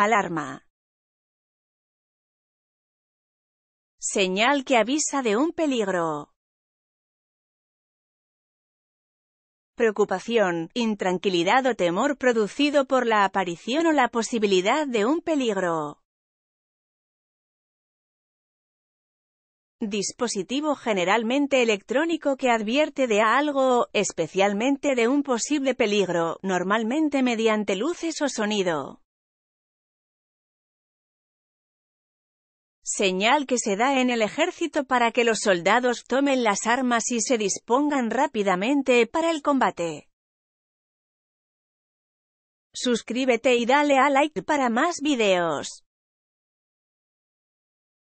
Alarma. Señal que avisa de un peligro. Preocupación, intranquilidad o temor producido por la aparición o la posibilidad de un peligro. Dispositivo generalmente electrónico que advierte de algo, especialmente de un posible peligro, normalmente mediante luces o sonido. señal que se da en el ejército para que los soldados tomen las armas y se dispongan rápidamente para el combate. Suscríbete y dale a like para más videos.